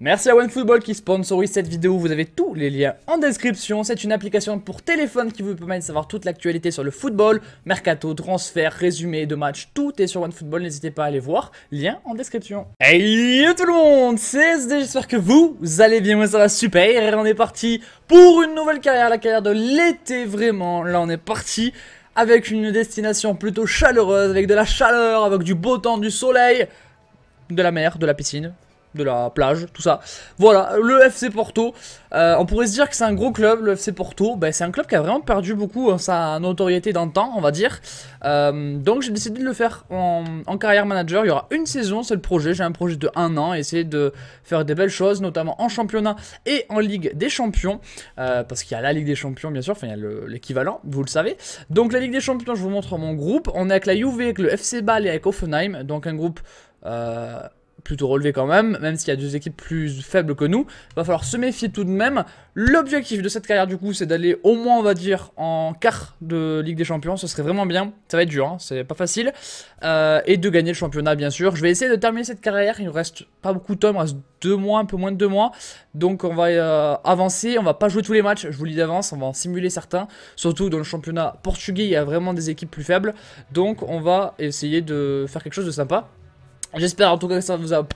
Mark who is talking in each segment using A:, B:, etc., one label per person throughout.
A: Merci à OneFootball qui sponsorise cette vidéo, vous avez tous les liens en description. C'est une application pour téléphone qui vous permet de savoir toute l'actualité sur le football, mercato, transfert, résumé de matchs, tout est sur OneFootball, n'hésitez pas à aller voir, lien en description. Hey tout le monde, c'est SD, j'espère que vous, allez bien, moi ça va super, et on est parti pour une nouvelle carrière, la carrière de l'été vraiment, là on est parti avec une destination plutôt chaleureuse, avec de la chaleur, avec du beau temps, du soleil, de la mer, de la piscine, de la plage, tout ça. Voilà, le FC Porto, euh, on pourrait se dire que c'est un gros club, le FC Porto, ben, c'est un club qui a vraiment perdu beaucoup hein, sa notoriété dans le temps, on va dire. Euh, donc j'ai décidé de le faire en, carrière manager, il y aura une saison, c'est le projet, j'ai un projet de un an, essayer de faire des belles choses, notamment en championnat et en Ligue des Champions, euh, parce qu'il y a la Ligue des Champions bien sûr, enfin il y a l'équivalent, vous le savez. Donc la Ligue des Champions, je vous montre mon groupe, on est avec la Juve, avec le FC Bâle et avec Offenheim, donc un groupe plutôt relevé quand même, même s'il y a deux équipes plus faibles que nous. va falloir se méfier tout de même. L'objectif de cette carrière du coup, c'est d'aller au moins, on va dire, en quart de Ligue des Champions. Ce serait vraiment bien. Ça va être dur, hein, c'est pas facile. Euh, et de gagner le championnat, bien sûr. Je vais essayer de terminer cette carrière. Il ne reste pas beaucoup de temps, il reste deux mois, un peu moins de deux mois. Donc on va euh, avancer, on va pas jouer tous les matchs, je vous le dis d'avance, on va en simuler certains. Surtout dans le championnat portugais, il y a vraiment des équipes plus faibles. Donc on va essayer de faire quelque chose de sympa. J'espère en tout cas que ça, vous va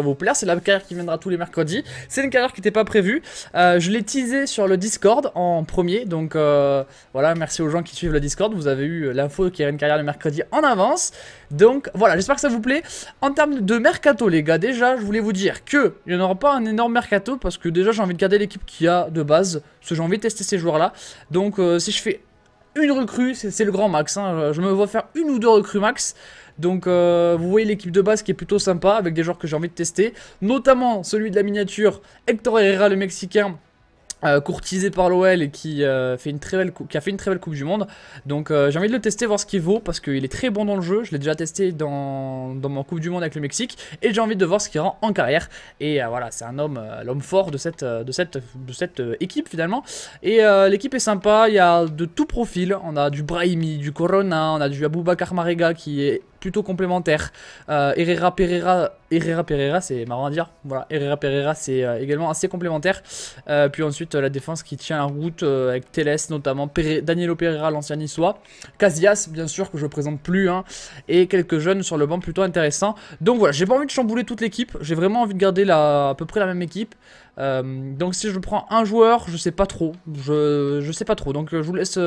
A: vous plaire, c'est la carrière qui viendra tous les mercredis. C'est une carrière qui n'était pas prévue, euh, je l'ai teasé sur le Discord en premier, donc euh, voilà, merci aux gens qui suivent le Discord, vous avez eu l'info qu'il y avait une carrière le mercredi en avance. Donc voilà, j'espère que ça vous plaît. En termes de mercato les gars, déjà je voulais vous dire que il n'y en aura pas un énorme mercato, parce que déjà j'ai envie de garder l'équipe qu'il y a de base, parce j'ai envie de tester ces joueurs là. Donc euh, si je fais une recrue, c'est le grand max, hein. je me vois faire une ou deux recrues max. Donc euh, vous voyez l'équipe de base qui est plutôt sympa avec des joueurs que j'ai envie de tester. Notamment celui de la miniature Hector Herrera le Mexicain euh, courtisé par l'OL et qui, euh, fait une très belle qui a fait une très belle Coupe du Monde. Donc j'ai envie de le tester, voir ce qu'il vaut, parce qu'il est très bon dans le jeu. Je l'ai déjà testé dans, mon Coupe du Monde avec le Mexique, et j'ai envie de voir ce qu'il rend en carrière. Et voilà, c'est un homme, l'homme fort de cette, de cette, de cette équipe finalement. Et l'équipe est sympa, il y a de tout profil. On a du Brahimi, du Corona, on a du Aboubakar Marega qui est plutôt complémentaire euh, Herrera Pereira, Herrera Pereira, c'est marrant à dire. Voilà, Herrera Pereira, c'est euh, également assez complémentaire. Euh, puis ensuite, la défense qui tient la route avec Teles, notamment Danielo Pereira, l'ancien niçois. casias bien sûr, que je présente plus. Hein, et quelques jeunes sur le banc plutôt intéressant Donc voilà, j'ai pas envie de chambouler toute l'équipe. J'ai vraiment envie de garder la, à peu près la même équipe. donc si je prends un joueur, je sais pas trop. Je, je sais pas trop. Donc je vous laisse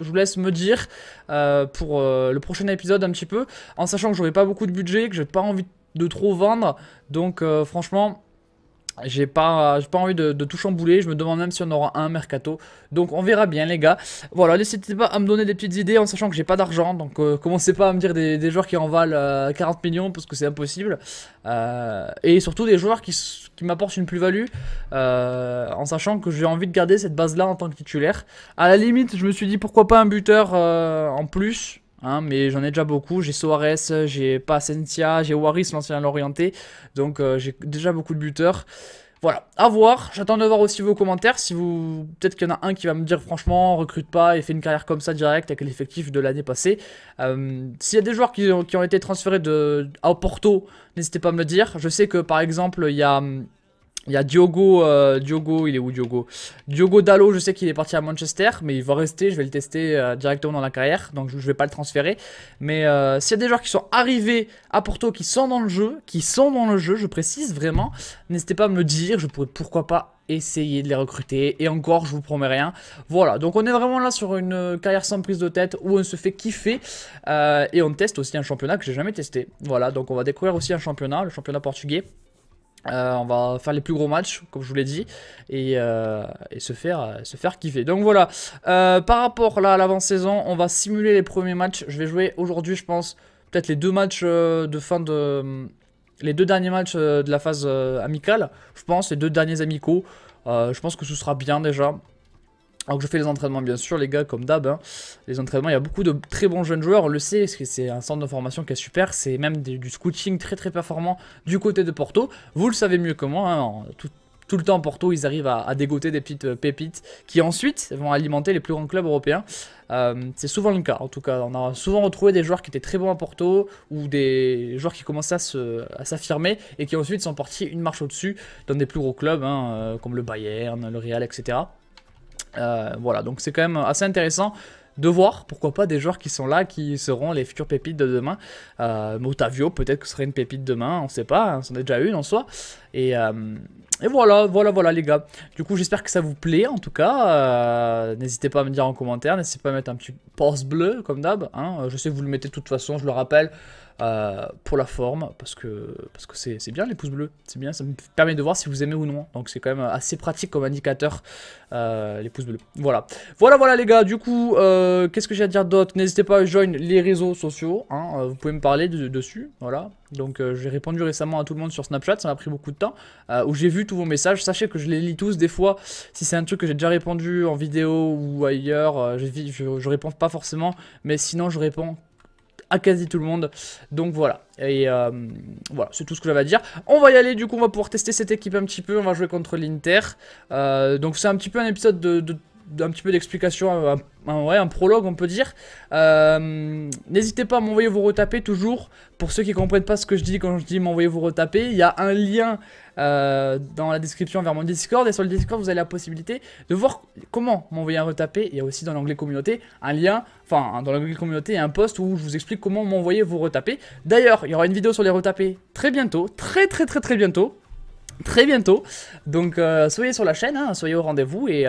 A: je vous laisse me dire euh, pour euh, le prochain épisode un petit peu, en sachant que j'aurai pas beaucoup de budget, que j'ai pas envie de trop vendre, donc euh, franchement, j'ai pas, pas envie de, tout chambouler. Je me demande même si on aura un mercato. Donc on verra bien, les gars. Voilà, n'hésitez pas à me donner des petites idées en sachant que j'ai pas d'argent. Donc euh, commencez pas à me dire des, joueurs qui en valent 40 euh, millions parce que c'est impossible. Euh, et surtout des joueurs qui, m'apportent une plus-value en sachant que j'ai envie de garder cette base-là en tant que titulaire. A la limite, je me suis dit pourquoi pas un buteur en plus. Hein, mais j'en ai déjà beaucoup. J'ai Soares, j'ai Pacentia, j'ai Waris, l'ancien l'Orienté, Donc euh, j'ai déjà beaucoup de buteurs. Voilà, à voir. J'attends de voir aussi vos commentaires. Si vous, peut-être qu'il y en a un qui va me dire franchement, recrute pas et fait une carrière comme ça direct avec l'effectif de l'année passée. Euh, s'il y a des joueurs qui ont, été transférés de à Porto, n'hésitez pas à me le dire. Je sais que par exemple, il y a il y a Diogo, euh, Diogo, il est où Diogo Diogo Dallo, je sais qu'il est parti à Manchester, mais il va rester, je vais le tester euh, directement dans la carrière, donc je ne vais pas le transférer. Mais euh, s'il y a des joueurs qui sont arrivés à Porto, qui sont dans le jeu, qui sont dans le jeu, je précise vraiment, n'hésitez pas à me le dire, je pourrais pourquoi pas essayer de les recruter, et encore, je vous promets rien. Voilà, donc on est vraiment là sur une carrière sans prise de tête, où on se fait kiffer, et on teste aussi un championnat que j'ai jamais testé. Voilà, donc on va découvrir aussi un championnat, le championnat portugais. Euh, on va faire les plus gros matchs, comme je vous l'ai dit, et, euh, se, faire, se faire kiffer. Donc voilà, euh, par rapport là, à l'avant-saison, on va simuler les premiers matchs. Je vais jouer aujourd'hui, je pense, peut-être les deux matchs de fin de... Les deux derniers matchs de la phase amicale, je pense, les deux derniers amicaux. je pense que ce sera bien déjà. Alors que je fais les entraînements, bien sûr, les gars, comme d'hab. Hein. les entraînements, il y a beaucoup de très bons jeunes joueurs, on le sait, c'est un centre de formation qui est super. C'est même du scouting très très performant du côté de Porto. Vous le savez mieux que moi, hein, tout, le temps Porto, ils arrivent à, dégoter des petites euh, pépites qui ensuite vont alimenter les plus grands clubs européens. Euh, c'est souvent le cas, en tout cas. On a souvent retrouvé des joueurs qui étaient très bons à Porto ou des joueurs qui commençaient à, s'affirmer et qui ensuite sont partis une marche au-dessus dans des plus gros clubs hein, euh, comme le Bayern, le Real, etc. Euh, voilà, donc c'est quand même assez intéressant de voir, pourquoi pas, des joueurs qui sont là, qui seront les futurs pépites de demain. Euh, Motavio, peut-être que ce serait une pépite demain, on sait pas, on en a déjà une en soi. Euh, et, voilà, voilà, voilà les gars. Du coup, j'espère que ça vous plaît, en tout cas. Euh, n'hésitez pas à me dire en commentaire, n'hésitez pas à mettre un petit pouce bleu, comme d'hab. Hein. Je sais que vous le mettez de toute façon, je le rappelle. Euh, pour la forme, parce que parce que c'est bien les pouces bleus, c'est bien, ça me permet de voir si vous aimez ou non, donc c'est quand même assez pratique comme indicateur, euh, les pouces bleus, voilà. Voilà, voilà les gars, du coup, euh, qu'est-ce que j'ai à dire d'autre N'hésitez pas à joindre les réseaux sociaux, hein. vous pouvez me parler dessus, voilà. Donc j'ai répondu récemment à tout le monde sur Snapchat, ça m'a pris beaucoup de temps, où j'ai vu tous vos messages, sachez que je les lis tous, des fois, si c'est un truc que j'ai déjà répondu en vidéo ou ailleurs, je, je, je réponds pas forcément, mais sinon je réponds à quasi tout le monde. Donc voilà. Et euh, voilà, c'est tout ce que j'avais à dire. On va y aller, du coup, on va pouvoir tester cette équipe un petit peu. On va jouer contre l'Inter. Euh, donc c'est un petit peu un épisode de un petit peu d'explication, un, ouais, un, prologue on peut dire. Euh, n'hésitez pas à m'envoyer vos retapés toujours. Pour ceux qui ne comprennent pas ce que je dis quand je dis m'envoyer vous retaper, il y a un lien euh, dans la description vers mon Discord. Et sur le Discord, vous avez la possibilité de voir comment m'envoyer un retaper. Il y a aussi dans l'anglais communauté un lien, enfin dans l'anglais communauté, un post où je vous explique comment m'envoyer vous retaper. D'ailleurs, il y aura une vidéo sur les retapés très bientôt, très très très très bientôt très bientôt. Donc euh, soyez sur la chaîne, hein, soyez au rendez-vous et,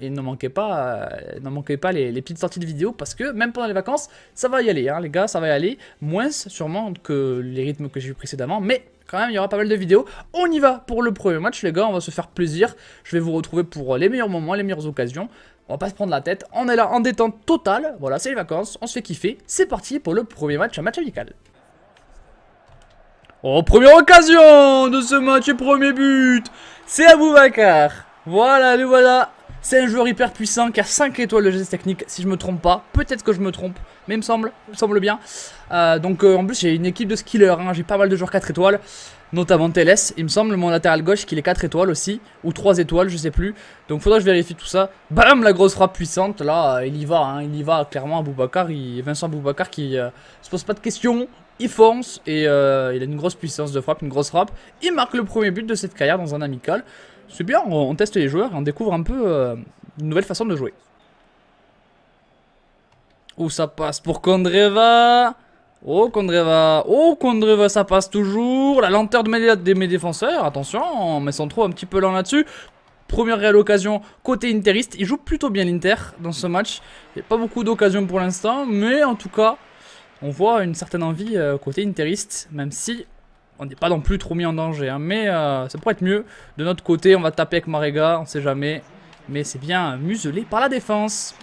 A: et ne manquez pas, euh, ne pas les, petites sorties de vidéos parce que même pendant les vacances, ça va y aller, hein, les gars, ça va y aller. Moins sûrement que les rythmes que j'ai eu précédemment, mais quand même, il y aura pas mal de vidéos. On y va pour le premier match, les gars, on va se faire plaisir. Je vais vous retrouver pour les meilleurs moments, les meilleures occasions. On va pas se prendre la tête, on est là en détente totale. Voilà, c'est les vacances, on se fait kiffer. C'est parti pour le premier match, un match amical. Oh, première occasion de ce match et premier but C'est Aboubacar Voilà, le voilà c'est un joueur hyper puissant qui a 5 étoiles de geste technique, si je me trompe pas. Peut-être que je me trompe, mais il me semble, me semble bien. Euh, donc euh, en plus, j'ai une équipe de skillers, hein. j'ai pas mal de joueurs 4 étoiles, notamment TLS, il me semble, mon latéral gauche qu'il est 4 étoiles aussi, ou 3 étoiles, je sais plus. Donc faudra que je vérifie tout ça. Bam, la grosse frappe puissante, là, euh, il y va, hein. il y va clairement à Boubacar, il... Vincent Boubacar qui se pose pas de questions, il fonce et il a une grosse puissance de frappe, une grosse frappe. Il marque le premier but de cette carrière dans un amical. C'est bien, on, teste les joueurs et on découvre un peu euh, une nouvelle façon de jouer. Oh ça passe pour Kondreva. Oh, Kondreva. Oh, Kondreva, ça passe toujours. La lenteur de mes, défenseurs. Attention, on met son trop un petit peu lent là-dessus. Première réelle occasion côté interiste. Il joue plutôt bien l'Inter dans ce match. Il n'y a pas beaucoup d'occasions pour l'instant, mais en tout cas, on voit une certaine envie euh, côté interiste, même si on n'est pas non plus trop mis en danger. Hein. mais euh, ça pourrait être mieux. De notre côté, on va taper avec Marega, on sait jamais. Mais c'est bien muselé par la défense.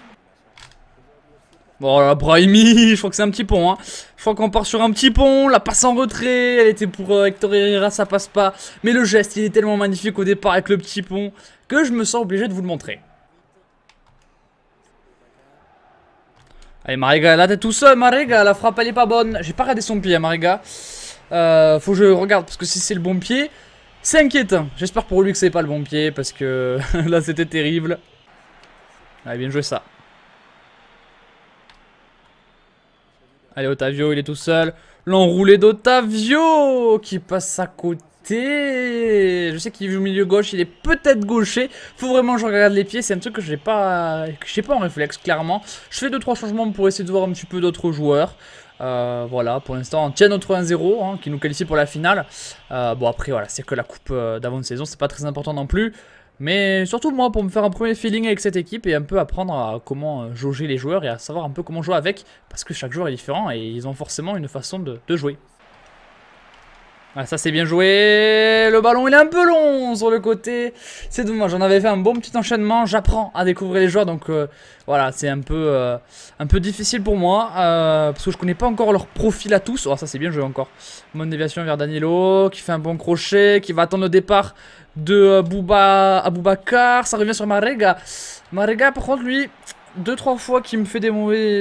A: Bon, oh la Brahimi, je crois que c'est un petit pont. Hein. Je crois qu'on part sur un petit pont. La passe en retrait, elle était pour euh, Hector Herrera, ça passe pas. Mais le geste, il est tellement magnifique au départ avec le petit pont que je me sens obligé de vous le montrer. Allez, Marega, là t'es tout seul, Marega, la frappe, elle est pas bonne. J'ai pas regardé son pied, à hein, Marega. Euh, faut que je regarde, parce que si c'est le bon pied, c'est inquiétant. J'espère pour lui que c'est pas le bon pied, parce que là, c'était terrible. Allez, bien jouer ça. Allez, Otavio, il est tout seul. L'enroulé d'Otavio qui passe à côté. Je sais qu'il est au milieu gauche, il est peut-être gaucher. Faut vraiment que je regarde les pieds, c'est un truc que j'ai pas pas en réflexe clairement. Je fais 2 3 changements pour essayer de voir un petit peu d'autres joueurs. Euh, voilà, pour l'instant, on tient notre 1-0 hein, qui nous qualifie pour la finale. Euh, bon, après, voilà, c'est que la coupe euh, d'avant-saison, c'est pas très important non plus. Mais surtout, moi, pour me faire un premier feeling avec cette équipe et un peu apprendre à comment jauger les joueurs et à savoir un peu comment jouer avec. Parce que chaque joueur est différent et ils ont forcément une façon de jouer. Ah, ça c'est bien joué, le ballon il est un peu long sur le côté, c'est dommage, j'en avais fait un bon petit enchaînement, j'apprends à découvrir les joueurs donc euh, voilà c'est un, peu euh, un peu difficile pour moi euh, parce que je connais pas encore leur profil à tous, oh ça c'est bien joué encore, mon déviation vers Danilo qui fait un bon crochet, qui va attendre le départ de Bouba ça revient sur Marega, Marega par contre lui, deux trois fois qui me fait des,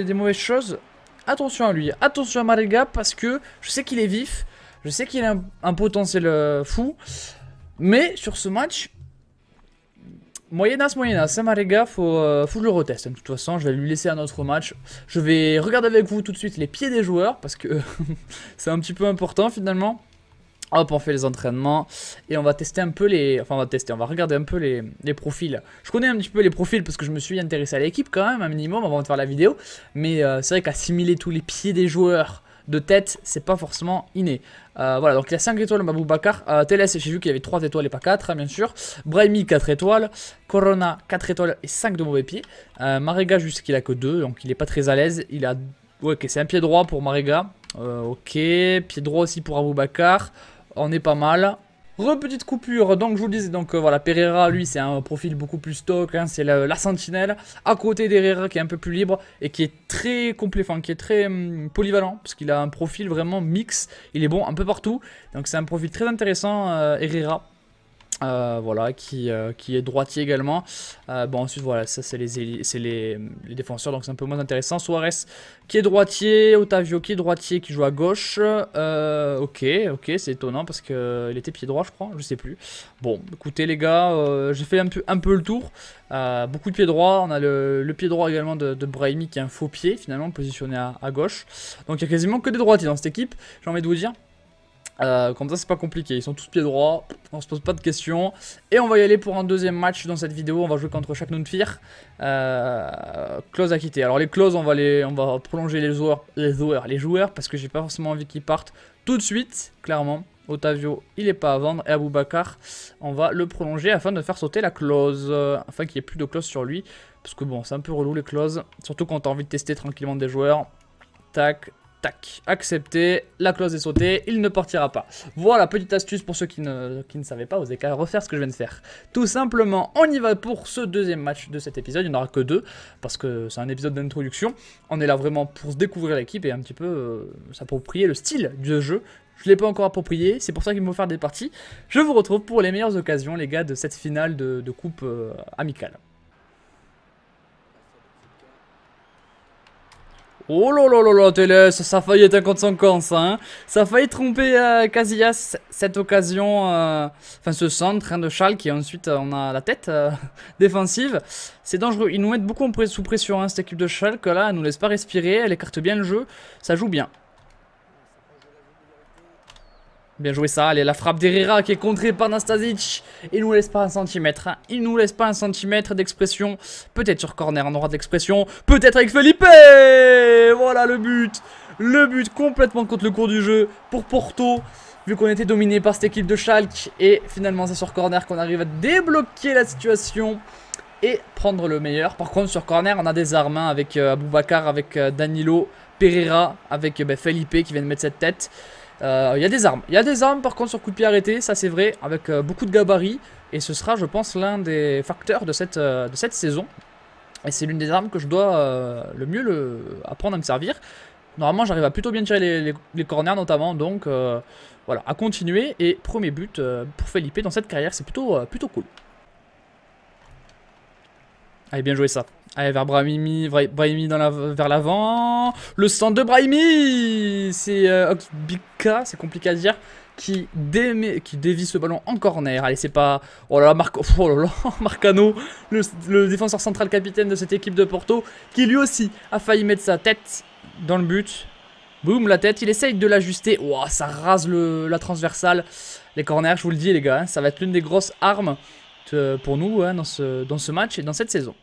A: des mauvaises choses, attention à lui, attention à Marega parce que je sais qu'il est vif, je sais qu'il a un, potentiel euh, fou. Mais sur ce match, Moyenas, Moyenas, Samarega, hein, faut, euh, faut que je le reteste. Hein, de toute façon, je vais lui laisser un autre match. Je vais regarder avec vous tout de suite les pieds des joueurs parce que c'est un petit peu important finalement. Hop, on fait les entraînements et on va tester un peu les... Enfin, on va tester, on va regarder un peu les, profils. Je connais un petit peu les profils parce que je me suis intéressé à l'équipe quand même, un minimum, avant de faire la vidéo. Mais euh, c'est vrai qu'assimiler tous les pieds des joueurs, de tête, c'est pas forcément inné. Euh, voilà, donc il y a 5 étoiles Mabou Bakar. Euh, Teles, j'ai vu qu'il y avait 3 étoiles et pas 4, hein, bien sûr. Brahimi, 4 étoiles. Corona, 4 étoiles et 5 de mauvais pieds. Euh, Marega, juste qu'il a que 2, donc il est pas très à l'aise. Il a. Ouais, ok, c'est un pied droit pour Marega. Euh, ok, pied droit aussi pour Abou Bakar. On est pas mal petite coupure, donc je vous le disais, donc euh, voilà, Pereira lui c'est un profil beaucoup plus stock, hein, c'est la, sentinelle, à côté d'Herrera qui est un peu plus libre et qui est très complet, qui est très hum, polyvalent, parce qu'il a un profil vraiment mix, il est bon un peu partout, donc c'est un profil très intéressant euh, Herrera, euh, voilà, qui, euh, qui, est droitier également. Euh, bon, ensuite, voilà, ça, c'est les, les, les, défenseurs, donc c'est un peu moins intéressant. Suarez qui est droitier, Otavio qui est droitier, qui joue à gauche. ok, ok, c'est étonnant parce qu'il était pied droit, je crois, je sais plus. Bon, écoutez, les gars, j'ai fait un peu, un peu le tour. beaucoup de pieds droits, On a le, pied droit également de, Brahimi qui est un faux pied, finalement, positionné à, à gauche. Donc, il y a quasiment que des droitiers dans cette équipe, j'ai envie de vous dire. Euh, comme ça, c'est pas compliqué. Ils sont tous pieds droits. On se pose pas de questions. Et on va y aller pour un deuxième match dans cette vidéo. On va jouer contre chaque Nounfir Euh, clause quitter, Alors, les clauses, on va, les, on va prolonger les joueurs, les joueurs, les joueurs parce que j'ai pas forcément envie qu'ils partent tout de suite, clairement. Otavio, il est pas à vendre. Et Aboubakar, on va le prolonger afin de faire sauter la clause. Euh, afin qu'il y ait plus de clause sur lui. Parce que bon, c'est un peu relou les clauses. Surtout quand t'as envie de tester tranquillement des joueurs. Tac, Tac, accepté, la clause est sautée, il ne partira pas. Voilà, petite astuce pour ceux qui ne, savaient pas, aux écarts, refaire ce que je viens de faire. Tout simplement, on y va pour ce deuxième match de cet épisode, il n'y en aura que deux, parce que c'est un épisode d'introduction. On est là vraiment pour se découvrir l'équipe et un petit peu euh, s'approprier le style du jeu. Je ne l'ai pas encore approprié, c'est pour ça qu'il me faut faire des parties. Je vous retrouve pour les meilleures occasions, les gars, de cette finale de, coupe euh, amicale. Oh là là là là, ça a failli être un contre ça. Hein. ça a failli tromper euh, Casillas cette occasion, euh, enfin ce centre train hein, de Schalke qui ensuite euh, on a la tête défensive. C'est dangereux, ils nous mettent beaucoup sous pression hein, cette équipe de Schalke, là, elle nous laisse pas respirer, elle écarte bien le jeu, ça joue bien. Bien joué ça, allez la frappe d'Herrera qui est contrée par Nastasic. Il nous laisse pas un centimètre, hein. il nous laisse pas un centimètre d'expression. Peut-être sur corner, on aura de l'expression. Peut-être avec Felipe Voilà le but Le but complètement contre le cours du jeu pour Porto. Vu qu'on était dominé par cette équipe de Schalke. Et finalement c'est sur corner qu'on arrive à débloquer la situation et prendre le meilleur. Par contre sur corner on a des armes hein, avec euh, Aboubacar, avec euh, Danilo, Pereira, avec euh, bah, Felipe qui vient de mettre cette tête. Il euh, y a des armes. Il y a des armes par contre sur coup de pied arrêté, ça c'est vrai, avec euh, beaucoup de gabarit. Et ce sera, je pense, l'un des facteurs de cette, euh, de cette saison. Et c'est l'une des armes que je dois le mieux le... apprendre à me servir. Normalement, j'arrive à plutôt bien tirer les, les, corners notamment, donc voilà, à continuer. Et premier but pour Felipe dans cette carrière, c'est plutôt, plutôt cool. Allez, bien joué ça. Allez, vers Brahimi, Brahimi vers l'avant. Le centre de Brahimi C'est euh, Oxbika, c'est compliqué à dire, qui, dé qui dévie ce ballon en corner. Allez, c'est pas... Oh là là, Marco... oh là Marcano, le, défenseur central capitaine de cette équipe de Porto, qui lui aussi a failli mettre sa tête dans le but. Boum, la tête, il essaye de l'ajuster. Waouh ça rase la transversale. Les corners, je vous le dis les gars, hein, ça va être l'une des grosses armes euh, pour nous hein, dans ce match et dans cette saison.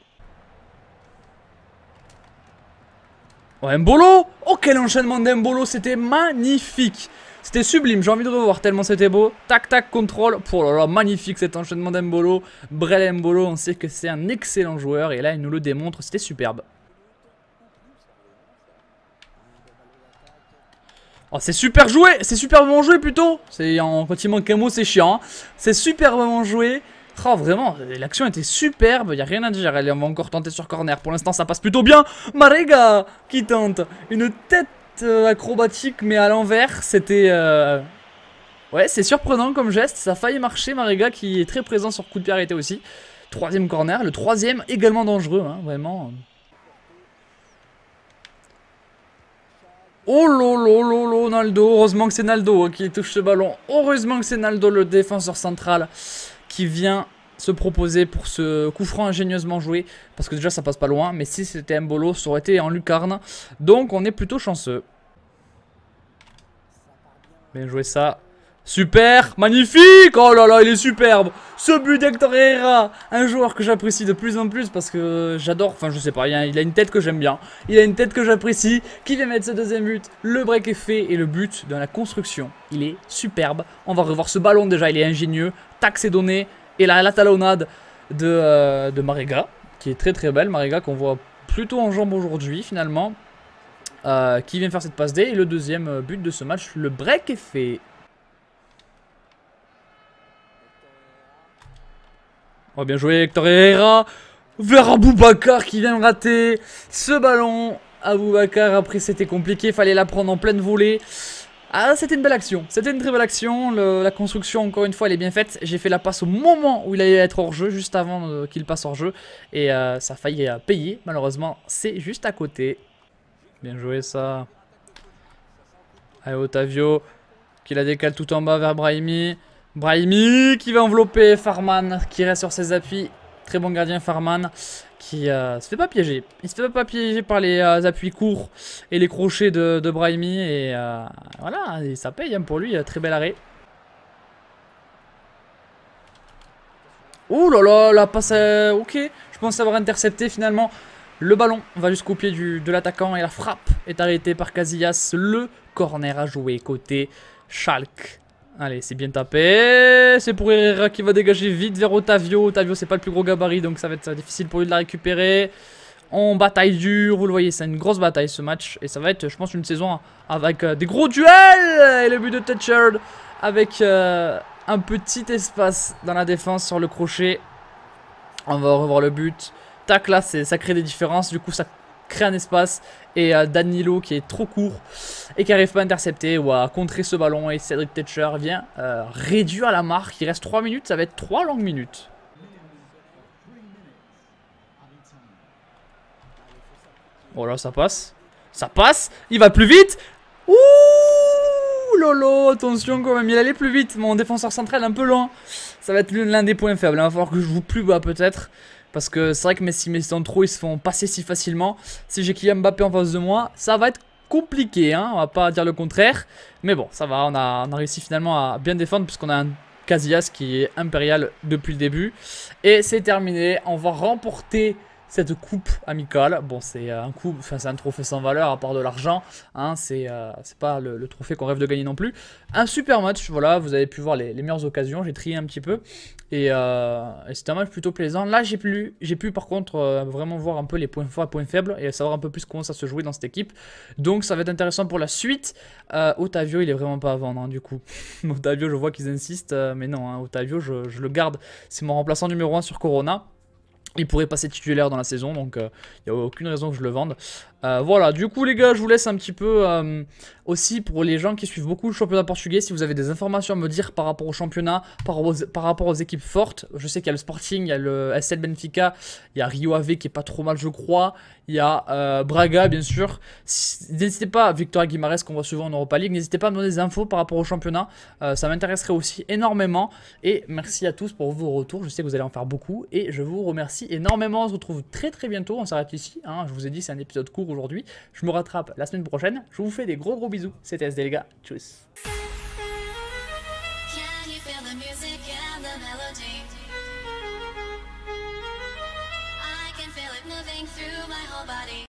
A: Oh, Mbolo Oh, quel enchaînement d'Mbolo C'était magnifique c'était sublime, j'ai envie de revoir tellement c'était beau. Tac tac contrôle. Pour oh magnifique cet enchaînement d'Embolo. Brel Mbolo, on sait que c'est un excellent joueur et là il nous le démontre, c'était superbe. Oh, c'est super joué, c'est superbement joué plutôt. C'est quand il manque un mot, c'est chiant. Hein. C'est superbement joué. Oh, vraiment, l'action était superbe, Il y a rien à dire. Allez, on va encore tenter sur corner. Pour l'instant, ça passe plutôt bien. Marega qui tente une tête euh, acrobatique, mais à l'envers. C'était. Euh, ouais, c'est surprenant comme geste. Ça a failli marcher. Marega qui est très présent sur coup de pied arrêté aussi. Troisième corner. Le troisième également dangereux, hein, vraiment. Oh lolo Naldo, heureusement que c'est Naldo hein, qui touche ce ballon, heureusement que c'est Naldo le défenseur central qui vient se proposer pour ce coup franc ingénieusement joué. Parce que déjà, ça passe pas loin. Mais si c'était Mbolo, ça aurait été en lucarne. Donc, on est plutôt chanceux. Bien joué ça. Super, magnifique Oh là là, il est superbe Ce but d'Hector Herrera Un joueur que j'apprécie de plus en plus parce que j'adore, enfin je sais pas, il a, une tête que j'aime bien. Il a une tête que j'apprécie, qui vient mettre ce deuxième but. Le break est fait et le but dans la construction, il est superbe. On va revoir ce ballon déjà, il est ingénieux tac, c'est donné. Et la talonnade euh, de, Marega, qui est très très belle. Marega qu'on voit plutôt en jambes aujourd'hui finalement. Euh, qui vient faire cette passe D. Et le deuxième euh, but de ce match, le break est fait. va oh, bien joué Hector Herrera vers Aboubakar qui vient rater ce ballon. Aboubacar, après c'était compliqué, fallait la prendre en pleine volée. Ah, c'était une belle action. C'était une très belle action. la construction, encore une fois, elle est bien faite. J'ai fait la passe au moment où il allait être hors-jeu, juste avant euh, qu'il passe hors-jeu. Et euh, ça a failli euh, payer. Malheureusement, c'est juste à côté. Bien joué, ça. Allez, Otavio, qui la décale tout en bas vers Brahimi. Brahimi qui va envelopper Farman, qui reste sur ses appuis Très bon gardien Farman qui euh, se fait pas piéger. Il se fait pas piéger par les euh, appuis courts et les crochets de, de Brahimi. Et euh, voilà, ça paye hein, pour lui. Très bel arrêt. Ouh là là, la passe. ok, je pense avoir intercepté finalement. Le ballon va jusqu'au pied de l'attaquant et la frappe est arrêtée par Casillas. Le corner à jouer côté Schalke. Allez, c'est bien tapé. C'est pour Herrera qui va dégager vite vers Otavio. Otavio, c'est pas le plus gros gabarit, donc ça va être difficile pour lui de la récupérer. En bataille dure, vous le voyez, c'est une grosse bataille ce match. Et ça va être, je pense, une saison avec euh, des gros duels. Et le but de Thatcher avec euh, un petit espace dans la défense sur le crochet. On va revoir le but. Tac, là, ça crée des différences. Du coup, ça créer un espace. Et euh, Danilo qui est trop court et qui arrive pas à intercepter ou à contrer ce ballon. Et Cédric Thatcher vient euh, réduire la marque. Il reste 3 minutes, ça va être 3 longues minutes. Voilà, oh ça passe. Ça passe. Il va plus vite. Ouh, lolo. Attention quand même. Il allait plus vite. Mon défenseur central un peu lent. Ça va être l'un des points faibles. Il va falloir que je joue plus bas peut-être. Parce que c'est vrai que si mes en trop, ils se font passer si facilement. Si j'ai Kylian Mbappé en face de moi, ça va être compliqué, hein, on va pas dire le contraire. Mais bon, ça va, on a, réussi finalement à bien défendre puisqu'on a un Casillas qui est impérial depuis le début. Et c'est terminé, on va remporter cette coupe amicale. Bon, c'est euh, un un trophée sans valeur à part de l'argent. Hein, euh, c'est pas le, trophée qu'on rêve de gagner non plus. Un super match, voilà, vous avez pu voir les, meilleures occasions. J'ai trié un petit peu et, c'était euh, un match plutôt plaisant. Là, j'ai pu, j'ai pu par contre vraiment voir un peu les points forts, points faibles et savoir un peu plus comment ça se jouait dans cette équipe. Donc, ça va être intéressant pour la suite. Otavio, il est vraiment pas à vendre hein, du coup. Otavio, je vois qu'ils insistent, mais non, hein, Otavio, je, je le garde. C'est mon remplaçant numéro 1 sur Corona. Il pourrait passer titulaire dans la saison, donc il euh, n'y a aucune raison que je le vende. Euh, voilà, du coup les gars, je vous laisse un petit peu euh, aussi pour les gens qui suivent beaucoup le championnat portugais, si vous avez des informations à me dire par rapport au championnat, par, rapport aux équipes fortes, je sais qu'il y a le Sporting, il y a le SL Benfica, il y a Rio Ave qui est pas trop mal je crois, il y a euh, Braga bien sûr, n'hésitez pas, Victoria Guimarães qu'on voit souvent en Europa League, n'hésitez pas à me donner des infos par rapport au championnat, ça m'intéresserait aussi énormément, et merci à tous pour vos retours, je sais que vous allez en faire beaucoup, et je vous remercie énormément, on se retrouve très très bientôt, on s'arrête ici, hein. je vous ai dit c'est un épisode court, aujourd'hui. Je me rattrape la semaine prochaine. Je vous fais des gros gros bisous. C'était SD les Tchuss.